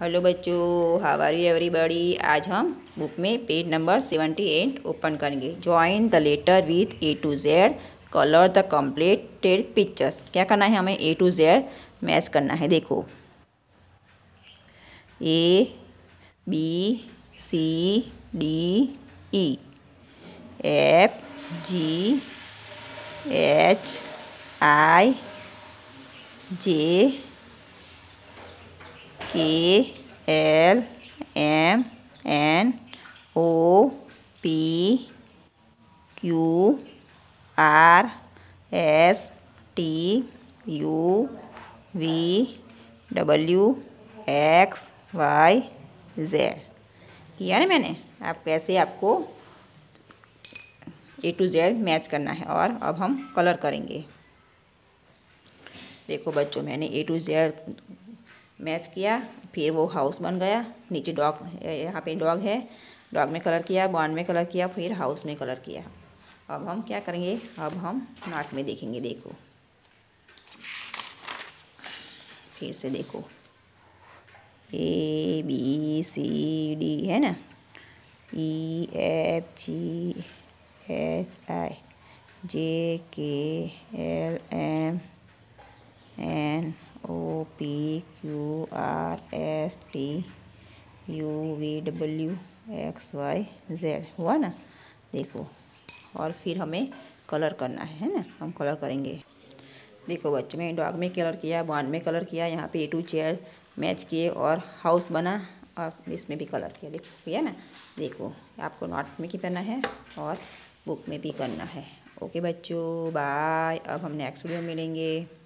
hello बच्चों how are you everybody आज हम बुक में page number seventy eight open करेंगे join the letter with A to Z colour the completed pictures क्या करना है हमें ए टू जेड मैच करना है देखो A B C D E F G H I J K L M N O P Q R S T U V W X Y Z किया ना मैंने आप कैसे आपको ए टू जेड मैच करना है और अब हम कलर करेंगे देखो बच्चों मैंने ए टू जेड मैच किया फिर वो हाउस बन गया नीचे डॉग यहाँ पे डॉग है डॉग में कलर किया बॉन्ड में कलर किया फिर हाउस में कलर किया अब हम क्या करेंगे अब हम नाक में देखेंगे देखो फिर से देखो ए बी सी डी है ना ई F G H I J K L M N O P Q R S T U V W X Y Z हुआ ना देखो और फिर हमें कलर करना है है ना हम कलर करेंगे देखो बच्चों में डॉग में कलर किया बॉन्ड में कलर किया यहाँ पे ए टू चेयर मैच किए और हाउस बना और इसमें भी कलर किया देखो किया ना देखो आपको नॉट में भी करना है और बुक में भी करना है ओके बच्चों बाय अब हम नेक्स्ट वीडियो मिलेंगे